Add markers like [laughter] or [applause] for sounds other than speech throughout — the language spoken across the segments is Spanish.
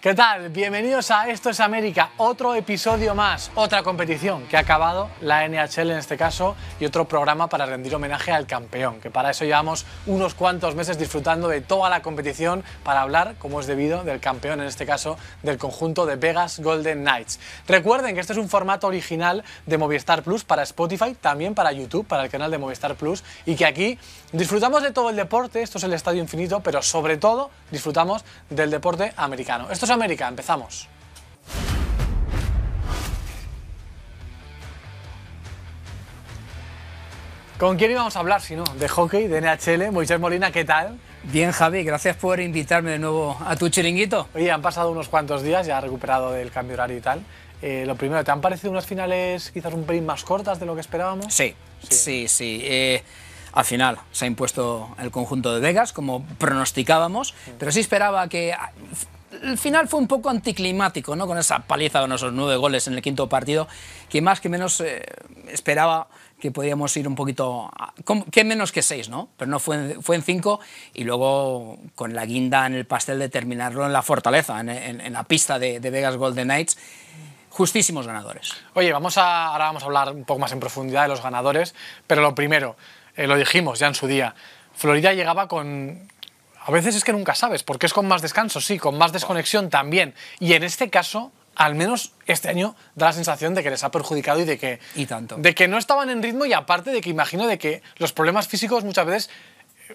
¿Qué tal? Bienvenidos a Esto es América, otro episodio más, otra competición que ha acabado, la NHL en este caso, y otro programa para rendir homenaje al campeón, que para eso llevamos unos cuantos meses disfrutando de toda la competición para hablar, como es debido, del campeón, en este caso, del conjunto de Vegas Golden Knights. Recuerden que este es un formato original de Movistar Plus para Spotify, también para YouTube, para el canal de Movistar Plus, y que aquí disfrutamos de todo el deporte, esto es el Estadio Infinito, pero sobre todo disfrutamos del deporte americano. América, empezamos. ¿Con quién íbamos a hablar, si no? De hockey, de NHL. Moisés Molina, ¿qué tal? Bien, Javi, gracias por invitarme de nuevo a tu chiringuito. Oye, han pasado unos cuantos días, ya ha recuperado del cambio horario y tal. Eh, lo primero, ¿te han parecido unas finales quizás un pelín más cortas de lo que esperábamos? Sí, sí, sí. Eh, al final se ha impuesto el conjunto de Vegas, como pronosticábamos, mm. pero sí esperaba que el final fue un poco anticlimático, ¿no? Con esa paliza, con esos nueve goles en el quinto partido, que más que menos eh, esperaba que podíamos ir un poquito, ¿qué que menos que seis, ¿no? Pero no fue, fue en cinco y luego con la guinda en el pastel de terminarlo en la fortaleza, en, la pista de, Vegas Golden Knights. Justísimos ganadores. Oye, vamos a, ahora vamos a hablar un poco más en profundidad de los ganadores, pero lo primero, eh, lo dijimos ya en su día, Florida llegaba con, a veces es que nunca sabes, porque es con más descanso, sí, con más desconexión también. Y en este caso, al menos este año da la sensación de que les ha perjudicado y de que y tanto de que no estaban en ritmo y aparte de que imagino de que los problemas físicos muchas veces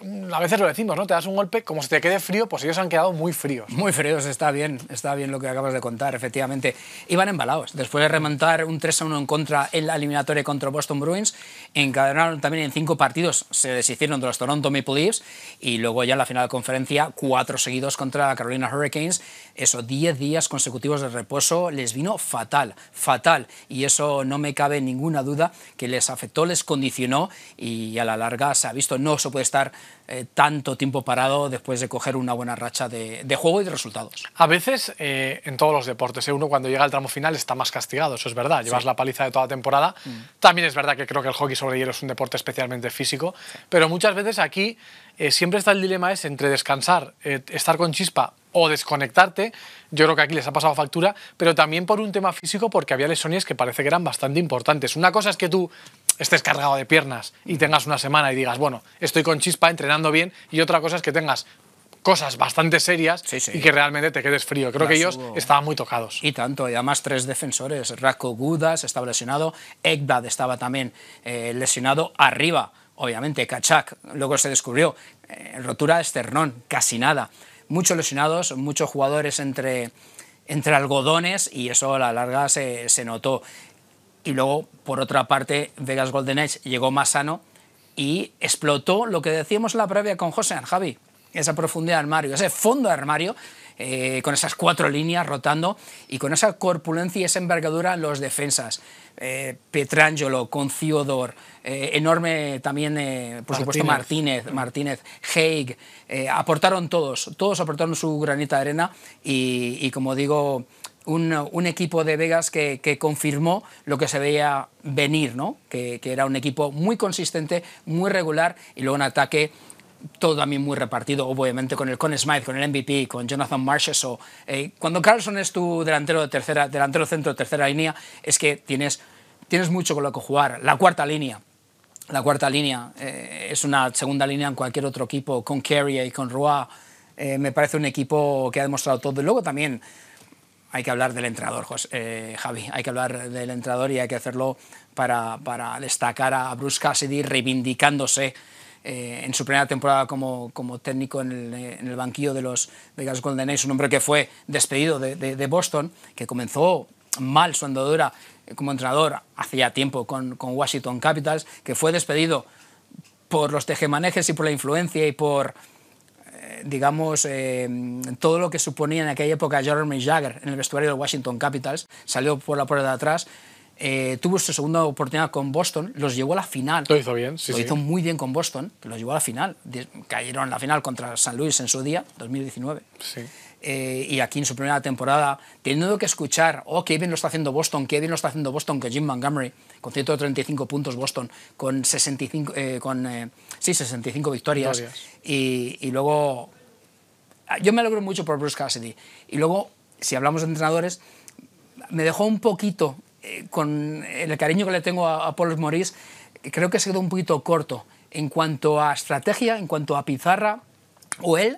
Mm, a veces lo decimos, ¿no? Te das un golpe, como si te quede frío, pues ellos han quedado muy fríos. Muy fríos, está bien, está bien lo que acabas de contar, efectivamente. Iban embalados. Después de remontar un 3 a 1 en contra en la eliminatoria contra Boston Bruins, encadenaron también en cinco partidos, se deshicieron de los Toronto Maple Leafs y luego ya en la final de conferencia, cuatro seguidos contra Carolina Hurricanes. Eso, 10 días consecutivos de reposo les vino fatal, fatal. Y eso no me cabe ninguna duda que les afectó, les condicionó y a la larga se ha visto, no se puede estar eh, tanto tiempo parado después de coger una buena racha de, juego y de resultados. A veces, eh, en todos los deportes, eh, uno cuando llega al tramo final está más castigado, eso es verdad, llevas la paliza de toda la temporada. Mm. También es verdad que creo que el hockey sobre hielo es un deporte especialmente físico, pero muchas veces aquí eh, siempre está el dilema es entre descansar, eh, estar con chispa o desconectarte. Yo creo que aquí les ha pasado factura, pero también por un tema físico, porque había lesiones que parece que eran bastante importantes. Una cosa es que tú estés cargado de piernas y tengas una semana y digas, bueno, estoy con chispa, entrenando bien, y otra cosa es que tengas cosas bastante serias y que realmente te quedes frío. Creo que ellos estaban muy tocados. Y tanto, y además tres defensores, Rako Gudas estaba lesionado, Ekblad estaba también eh, lesionado arriba obviamente, Kachak, luego se descubrió, eh, rotura de esternón, casi nada. Muchos lesionados, muchos jugadores entre, entre algodones y eso a la larga se, notó. Y luego, por otra parte, Vegas Golden Age llegó más sano y explotó lo que decíamos en la previa con José Javi, esa profundidad de armario, ese fondo de armario eh, con esas cuatro líneas rotando y con esa corpulencia y esa envergadura los defensas. Eh, Petrangelo, Conciodor, eh, enorme también, eh, por supuesto, Martínez, Martínez, Haig, aportaron todos, todos aportaron su granita de arena y, como digo, un, equipo de Vegas que, confirmó lo que se veía venir, ¿no? que era un equipo muy consistente, muy regular y luego un ataque todo también muy repartido, obviamente, con el con Smythe, con el MVP, con Jonathan Marshes eh, cuando Carlson es tu delantero de tercera, delantero centro de tercera línea, es que tienes, tienes mucho con lo que jugar. La cuarta línea. La cuarta línea eh, es una segunda línea en cualquier otro equipo, con Carrier y con Roa. Eh, me parece un equipo que ha demostrado todo. Y luego también hay que hablar del entrenador, Javi. Hay que hablar del entrenador y hay que hacerlo para, para destacar a Bruce Cassidy reivindicándose eh, en su primera temporada como, técnico eh, en el, banquillo de los Vegas Golden un hombre que fue despedido de, Boston, que comenzó mal su andadura eh, como entrenador hacía tiempo con, Washington Capitals, que fue despedido por los tejemanejes y por la influencia y por, digamos, todo lo que suponía en aquella época Jeremy Jagger en el vestuario de Washington Capitals. Salió por la puerta de atrás eh, tuvo su segunda oportunidad con Boston, los llevó a la final. Lo hizo bien, sí. Lo hizo muy bien con Boston, los llevó a la final. Cayeron en la final contra San Luis en su día, 2019. Sí. Eh, y aquí en su primera temporada, teniendo que escuchar, oh, qué bien lo está haciendo Boston, qué bien lo está haciendo Boston ...que Jim Montgomery, con 135 puntos Boston, con 65, eh, con, sí, 65 victorias. victorias. Y, y luego, ah, yo me alegro mucho por Bruce Cassidy. Y luego, si hablamos de entrenadores, me dejó un poquito eh, con el cariño que le tengo a, a Paul creo que se quedó un poquito corto en cuanto a estrategia, en cuanto a pizarra, o él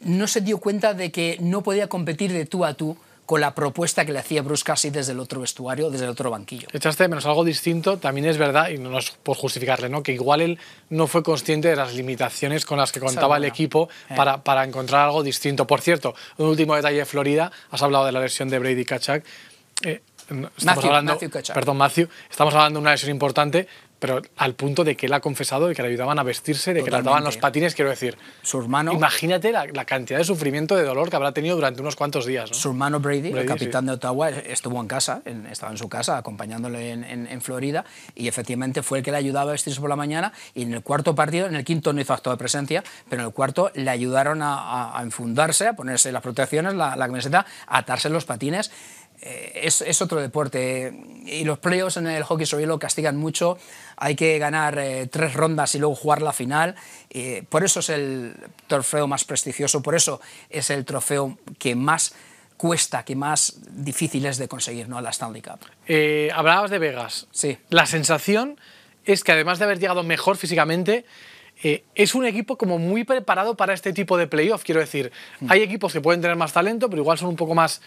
no se dio cuenta de que no podía competir de tú a tú con la propuesta que le hacía Bruce Cassidy desde el otro vestuario, desde el otro banquillo. Echaste menos algo distinto, también es verdad, y no nos por justificarle, ¿no? que igual él no fue consciente de las limitaciones con las que contaba el equipo eh. para, encontrar algo distinto. Por cierto, un último detalle Florida, has hablado de la lesión de Brady Kachak. Eh, Em, estamos hablando, perdón, estamos hablando de una lesión importante, pero al punto de que él ha confesado de que le ayudaban a vestirse, de que le ataban los patines, quiero decir. Su hermano. Imagínate la, cantidad de sufrimiento, de dolor que habrá tenido durante unos cuantos días. Su hermano Brady, el capitán de Ottawa, estuvo en casa, estaba en su casa acompañándole en, Florida y efectivamente fue el que le ayudaba a vestirse por la mañana y en el cuarto partido, en el quinto no hizo acto de presencia, pero en el cuarto le ayudaron a, enfundarse, a ponerse las protecciones, la, la camiseta, a atarse los patines. Eh, es, otro deporte. Y los playoffs en el hockey sobre hielo castigan mucho. Hay que ganar eh, tres rondas y luego jugar la final. por eso es el trofeo más prestigioso, por eso es el trofeo que más cuesta, que más difícil es de conseguir, ¿no? La Stanley Cup. Eh, hablabas de Vegas. Sí. La sensación es que además de haber llegado mejor físicamente, es un equipo como muy preparado para este tipo de playoffs quiero decir. Mm. Hay equipos que pueden tener más talento, pero igual son un poco más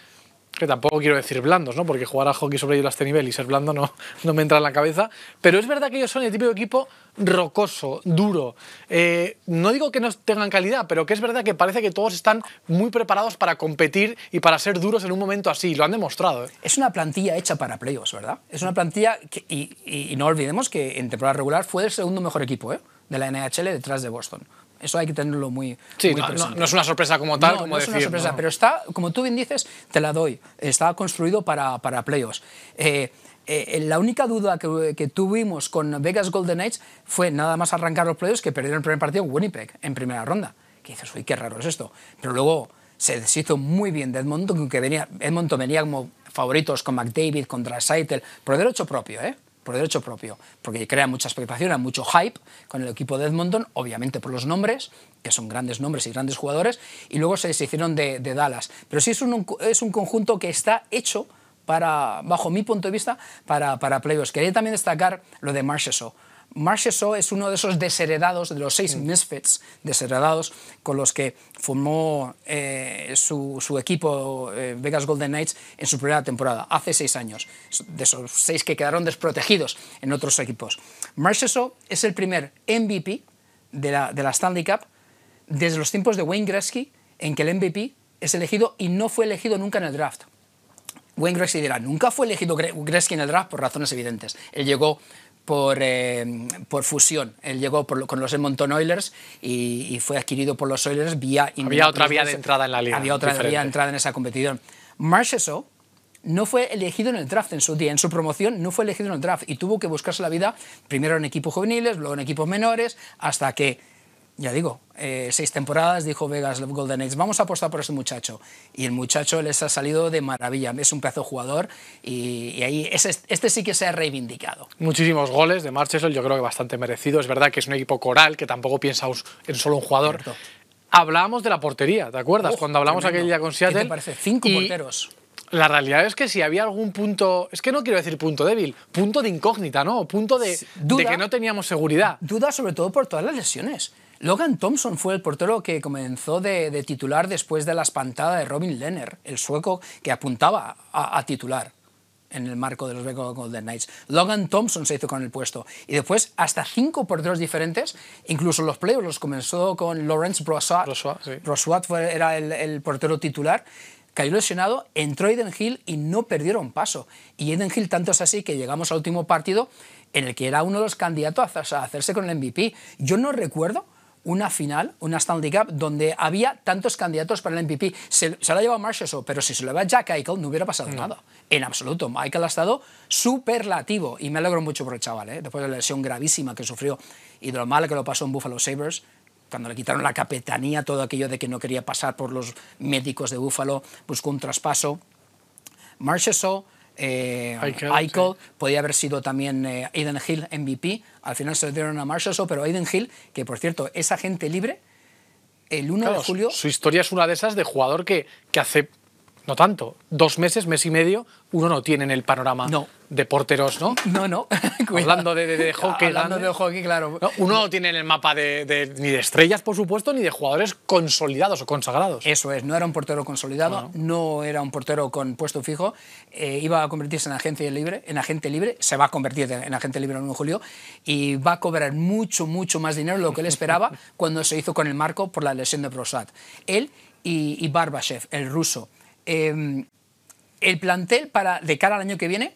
que tampoco quiero decir blandos, ¿no? porque jugar a hockey sobre hielo a este nivel y ser blando no, [laughs] me entra en la cabeza, pero es verdad que ellos son el tipo de equipo rocoso, duro. Eh, no digo que no tengan calidad, pero que es verdad que parece que todos están muy preparados para competir y para ser duros en un momento así, lo han demostrado. ¿eh? Es una plantilla hecha para playoffs, ¿verdad? Es una plantilla y, no olvidemos que en temporada regular fue el segundo mejor equipo ¿eh? de la NHL detrás de Boston. Eso hay que tenerlo muy, sí, no, es una sorpresa como tal. No, como no es una sorpresa, pero está, como tú bien dices, te la doy. Está construido para, para playoffs. Eh, eh, la única duda que, tuvimos con Vegas Golden Knights fue nada más arrancar los playoffs que perdieron el primer partido Winnipeg en primera ronda. Que dices, uy, qué raro es esto. Pero luego se deshizo muy bien de Edmonton, que venía, Edmonton venía como favoritos con McDavid, contra Seitel, pero el hecho propio, ¿eh? por derecho propio, porque crea mucha expectación, hay mucho hype con el equipo de Edmonton, obviamente por los nombres, que son grandes nombres y grandes jugadores, y luego se deshicieron de, Dallas. Pero sí es un, conjunto que está hecho para, bajo mi punto de vista, para, para playoffs. Quería también destacar lo de Marchessault Marcia Shaw es uno de esos desheredados, de los seis mm. misfits desheredados con los que formó eh, su, equipo eh, Vegas Golden Knights en su primera temporada, hace seis años, de esos seis que quedaron desprotegidos en otros equipos. Marcia Shaw es el primer MVP de la, de Stanley Cup desde los tiempos de Wayne Gretzky, en que el MVP es elegido y no fue elegido nunca en el draft. Wayne Gretzky dirá, nunca fue elegido Gretzky en el draft por razones evidentes. Él llegó por, em, por fusión. Él llegó con los Edmonton Oilers y, fue adquirido por los Oilers vía... Había otra vía de entrada en la liga. Había otra vía de entrada en esa competición. Marchessault no fue elegido en el draft en su día, en su promoción no fue elegido en el draft y tuvo que buscarse la vida primero en equipos juveniles, luego en equipos menores, hasta que ya digo, eh, seis temporadas, dijo Vegas Love Golden Age, vamos a apostar por ese muchacho. Y el muchacho les ha salido de maravilla, es un pedazo jugador y, ahí este sí que se ha reivindicado. Muchísimos goles de Marchesol, yo creo que bastante merecido. Es verdad que es un equipo coral, que tampoco piensa en solo un jugador. hablábamos de la portería, ¿te acuerdas? Cuando hablamos aquel día con Seattle. ¿Qué te parece? Cinco porteros. La realidad es que si había algún punto, es que no quiero decir punto débil, punto de incógnita, ¿no? Punto de, de que no teníamos seguridad. Duda sobre todo por todas las lesiones. Logan Thompson fue el portero que comenzó de, titular después de la espantada de Robin Lehner, el sueco que apuntaba a, titular en el marco de los Golden Knights. Logan Thompson se hizo con el puesto. Y después hasta cinco porteros diferentes, incluso los playoffs los comenzó con Lawrence Brosuat. Brosuat era el, el, portero titular. Cayó lesionado, entró Eden Hill y no perdieron paso. Y Eden Hill tanto es así que llegamos al último partido en el que era uno de los candidatos a hacerse con el MVP. Yo no recuerdo una final, una Stanley Cup, donde había tantos candidatos para el MVP. Se, la lo ha llevado pero si se lo lleva Jack Eichel no hubiera pasado nada. En absoluto. Michael ha estado superlativo y me alegro mucho por el chaval, ¿eh? después de la lesión gravísima que sufrió y de lo malo que lo pasó en Buffalo Sabres cuando le quitaron la capitanía, todo aquello de que no quería pasar por los médicos de Buffalo, buscó un traspaso. Saw eh, Eichel, podía haber sido también eh, Aiden Hill MVP, al final se dieron a Marshall pero Aiden Hill, que por cierto es agente libre, el 1 de julio... Su historia es una de esas de jugador que, que hace no tanto. Dos meses, mes y medio, uno no tiene en el panorama de porteros, ¿no? No, no. [laughs] Hablando de, de, hockey. claro. uno no tiene en el mapa de, ni de estrellas, por supuesto, ni de jugadores consolidados o consagrados. Eso es, no era un portero consolidado, no, era un portero con puesto fijo. Eh, iba a convertirse en agente libre, en agente libre, se va a convertir en agente libre en 1 de julio y va a cobrar mucho, mucho más dinero de lo que él esperaba [laughs] cuando se hizo con el marco por la lesión de Brosat. Él y, y Barbashev, el ruso. Em, el plantel para, de cara al año que viene,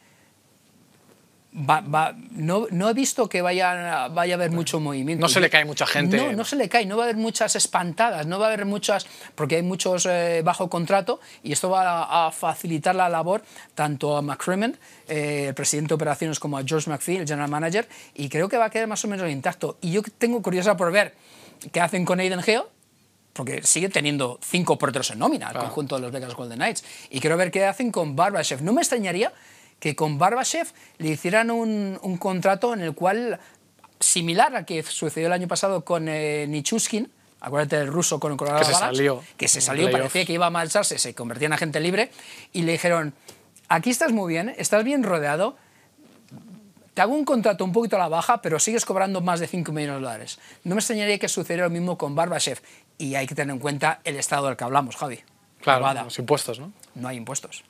no, he visto que vaya, a haber mucho movimiento. No se le cae mucha gente. No, no se le cae, no va a haber muchas espantadas, no va a haber muchas, porque hay muchos eh, bajo contrato y esto va a, facilitar la labor tanto a McCrimmon, eh, el presidente de operaciones, como a George McPhee, el general manager, y creo que va a quedar más o menos intacto. Y yo tengo curiosidad por ver qué hacen con Aiden Geo, porque sigue teniendo cinco porteros en nómina el conjunto de los Vegas Golden Knights. Y quiero ver qué hacen con Barbashev. No me extrañaría que con Barbashev le hicieran un, un contrato en el cual, similar a que sucedió el año pasado con eh, Nichushkin, acuérdate del ruso con el Colorado que se salió, que se salió, parecía que iba a marcharse, se convertía en agente libre, y le dijeron, aquí estás muy bien, estás bien rodeado, te hago un contrato un poquito a la baja, pero sigues cobrando más de 5 millones de dólares. No me extrañaría que sucediera lo mismo con Barbashev, y hay que tener en cuenta el estado del que hablamos, Javi. Claro, los impuestos, ¿no? No hay impuestos.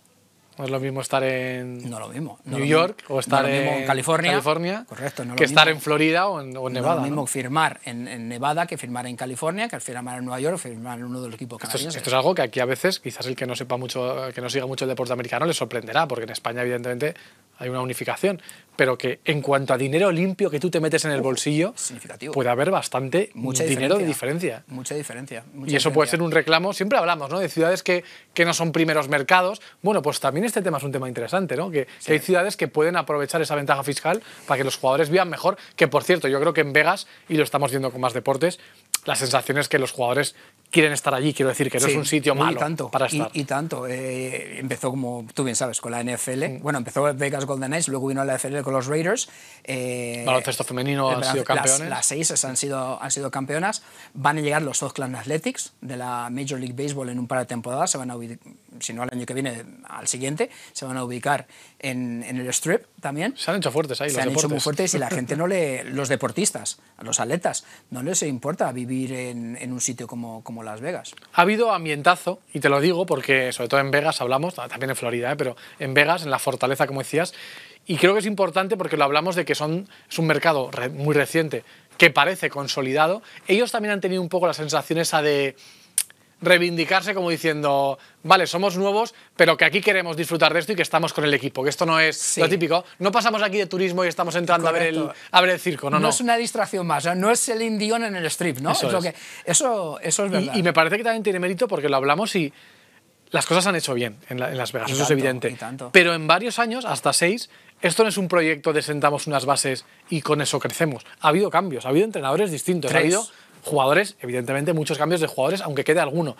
No es lo mismo estar en no lo mismo, New York o estar en California, correcto, que estar en Florida o en, Nevada. No lo mismo firmar en, en, Nevada que firmar en California, que firmar en Nueva York o firmar en uno de los equipos canadienses. Esto, es, esto es algo que aquí a veces quizás el que no sepa mucho, que no siga mucho el deporte americano le sorprenderá, porque en España evidentemente hay una unificación pero que en cuanto a dinero limpio que tú te metes en el bolsillo, puede haber bastante dinero de diferencia. Mucha diferencia. y eso puede ser un reclamo. Siempre hablamos ¿no? de ciudades que, que, no son primeros mercados. Bueno, pues también este tema es un tema interesante, ¿no? Que, que, hay ciudades que pueden aprovechar esa ventaja fiscal para que los jugadores vivan mejor. Que por cierto, yo creo que en Vegas, y lo estamos viendo con más deportes, la sensación es que los jugadores quieren estar allí, quiero decir que no es un sitio malo tanto, para estar. Y, tanto, eh, empezó como tú bien sabes, con la NFL, mm. bueno, empezó Vegas Golden Knights, luego vino la NFL con los Raiders. Eh, Baloncesto femenino han eh, sido campeones. Las, seis han sido, han sido campeonas, van a llegar los Clan Athletics de la Major League Baseball en un par de temporadas, se van a ubicar, si no al año que viene, al siguiente, se van a ubicar en, en el Strip también. Se han hecho fuertes ahí, Se han hecho muy fuertes y la gente no le, los deportistas, los atletas, no les importa vivir en, un sitio como, como, Las Vegas. Ha habido ambientazo, y te lo digo porque sobre todo en Vegas hablamos, ah, también en Florida, eh, pero en Vegas, en la fortaleza, como decías, y creo que es importante porque lo hablamos de que son, es un mercado muy reciente que parece consolidado. Ellos también han tenido un poco la sensación esa de reivindicarse como diciendo, vale, somos nuevos, pero que aquí queremos disfrutar de esto y que estamos con el equipo, que esto no es lo típico. No pasamos aquí de turismo y estamos entrando a ver, el, a ver, el, circo, no, no. No es una distracción más, no es el indión en el strip, ¿no? Eso es, Lo que, eso, eso es verdad. Y, me parece que también tiene mérito porque lo hablamos y las cosas han hecho bien en, Las Vegas, eso tanto, es evidente. Pero en varios años, hasta seis, esto no es un proyecto de sentamos unas bases y con eso crecemos. Ha habido cambios, ha habido entrenadores distintos, ha habido jugadores, evidentemente muchos cambios de jugadores, aunque quede alguno.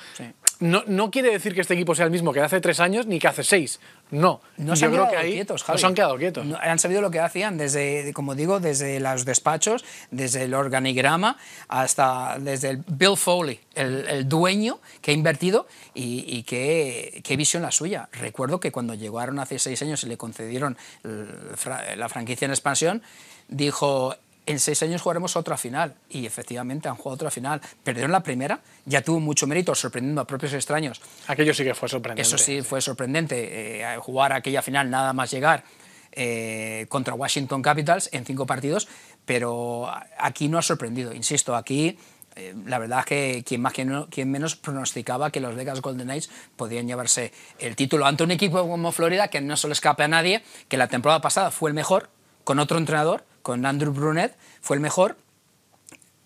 No, quiere decir que este equipo sea el mismo que hace tres años ni que hace seis. No. no Yo creo que quietos, han quedado quietos. han sabido lo que hacían desde, como digo, desde los despachos, desde el organigrama, hasta desde el Bill Foley, el, dueño que ha invertido y, qué visión la suya. Recuerdo que cuando llegaron hace seis años y le concedieron la franquicia en expansión, dijo en seis años jugaremos otra final. Y efectivamente han jugado otra final. Perdieron la primera, ya tuvo mucho mérito sorprendiendo a propios extraños. Aquello sí que fue sorprendente. Eso sí, fue sorprendente. Eh, jugar aquella final nada más llegar eh, contra Washington Capitals en cinco partidos, pero aquí no ha sorprendido. Insisto, aquí eh, la verdad es que quien más, quien, menos pronosticaba que los Vegas Golden Knights podían llevarse el título ante un equipo como Florida que no se le escape a nadie, que la temporada pasada fue el mejor, con otro entrenador con Andrew Brunet, fue el mejor.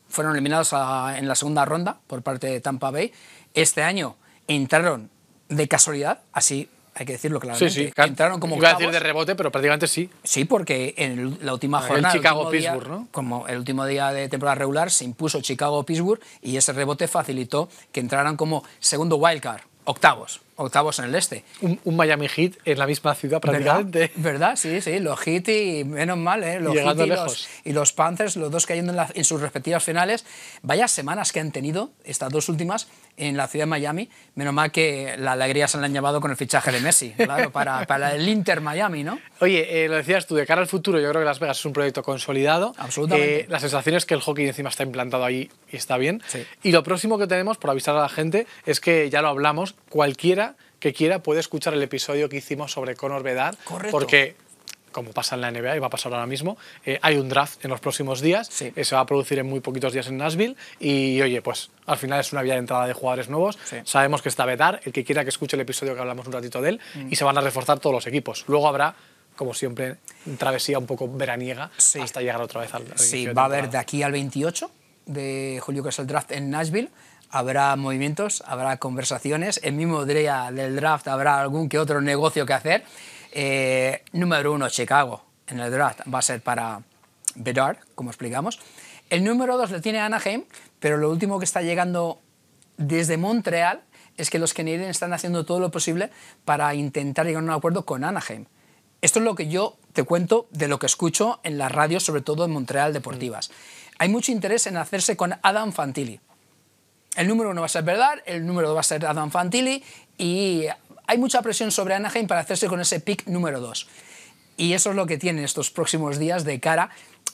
Fueron eliminados en la segunda ronda por parte de Tampa Bay. Este año entraron de casualidad, así hay que decirlo claramente. Sí, sí. como Iba decir de rebote, pero prácticamente sí. Sí, porque en la última jornada. Chicago-Pittsburgh, Como el último día de temporada regular se impuso Chicago-Pittsburgh y ese rebote facilitó que entraran como segundo wildcard, octavos octavos en el este. Un, Miami Heat en la misma ciudad prácticamente. ¿Verdad? Sí, sí, los Heat y menos mal, ¿eh? los Heat y los, los, Panthers, los dos cayendo en, en, sus respectivas finales. Vaya semanas que han tenido estas dos últimas en la ciudad de Miami. Menos mal que la alegría se la han llevado con el fichaje de Messi, [laughs] claro, para, para el Inter Miami, ¿no? Oye, eh, lo decías tú, de cara al futuro, yo creo que Las Vegas es un proyecto consolidado. Absolutamente. Eh, la sensación es que el hockey encima está implantado ahí y está bien. Y lo próximo que tenemos, por avisar a la gente, es que ya lo hablamos, cualquiera que quiera puede escuchar el episodio que hicimos sobre Conor Bedard, porque como pasa en la NBA y va a pasar ahora mismo, eh, hay un draft en los próximos días, eh, se va a producir en muy poquitos días en Nashville y oye, pues al final es una vía de entrada de jugadores nuevos, sabemos que está Bedard, el que quiera que escuche el episodio que hablamos un ratito de él mm. y se van a reforzar todos los equipos. Luego habrá como siempre, travesía un poco veraniega hasta llegar otra vez al. Sí, va a haber de aquí al 28 de julio, que es el draft en Nashville habrá movimientos, habrá conversaciones, en mi día del draft habrá algún que otro negocio que hacer. Eh, número uno, Chicago, en el draft va a ser para Bedard, como explicamos. El número dos lo tiene Anaheim, pero lo último que está llegando desde Montreal es que los Kennedy están haciendo todo lo posible para intentar llegar a un acuerdo con Anaheim. Esto es lo que yo te cuento de lo que escucho en las radios, sobre todo en Montreal Deportivas. Mm. Hay mucho interés en hacerse con Adam Fantilli. El número uno va a ser Verdad, el número dos va a ser Adam Fantilli y hay mucha presión sobre Anaheim para hacerse con ese pick número dos. Y eso es lo que tienen estos próximos días de cara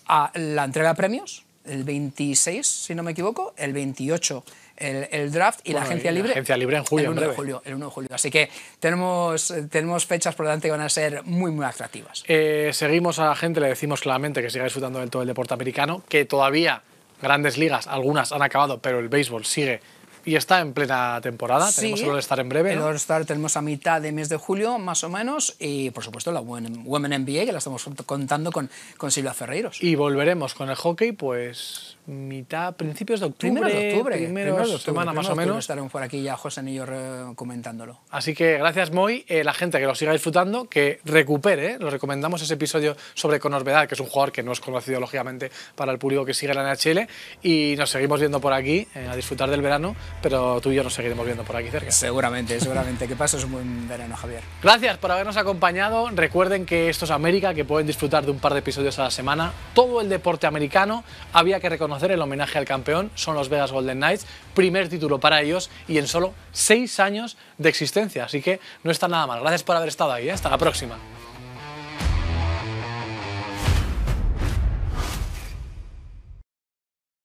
a la entrega de premios, el 26, si no me equivoco, el 28 el, draft y la agencia libre. agencia libre en julio. El 1, de julio, 1 julio. Así que tenemos, tenemos fechas por delante que van a ser muy, muy atractivas. Eh, seguimos a la gente, le decimos claramente que siga disfrutando del todo el deporte americano, que todavía grandes ligas, algunas han acabado, pero el béisbol sigue y está en plena temporada. tenemos el All-Star en breve. El ¿no? tenemos a mitad de mes de julio, más o menos, y por supuesto la Women, NBA, que la estamos contando con, con Silvia Ferreiros. Y volveremos con el hockey, pues mitad, principios de octubre. Primeros de octubre, primeros de semana más o menos. Estaremos por aquí ya José y yo eh, comentándolo. Así que gracias, Moy. Eh, la gente que lo siga disfrutando, que recupere, ¿eh? lo recomendamos ese episodio sobre Conor Bedard, que es un jugador que no es conocido, lógicamente, para el público que sigue la NHL. Y nos seguimos viendo por aquí a disfrutar del verano pero tú y yo nos seguiremos viendo por aquí cerca. Seguramente, seguramente. pasa? Es un buen verano, Javier. Gracias por habernos acompañado. Recuerden que esto es América, que pueden disfrutar de un par de episodios a la semana. Todo el deporte americano había que reconocer el homenaje al campeón, son los Vegas Golden Knights, primer título para ellos y en solo seis años de existencia. Así que no está nada mal. Gracias por haber estado ahí. ¿eh? Hasta la próxima.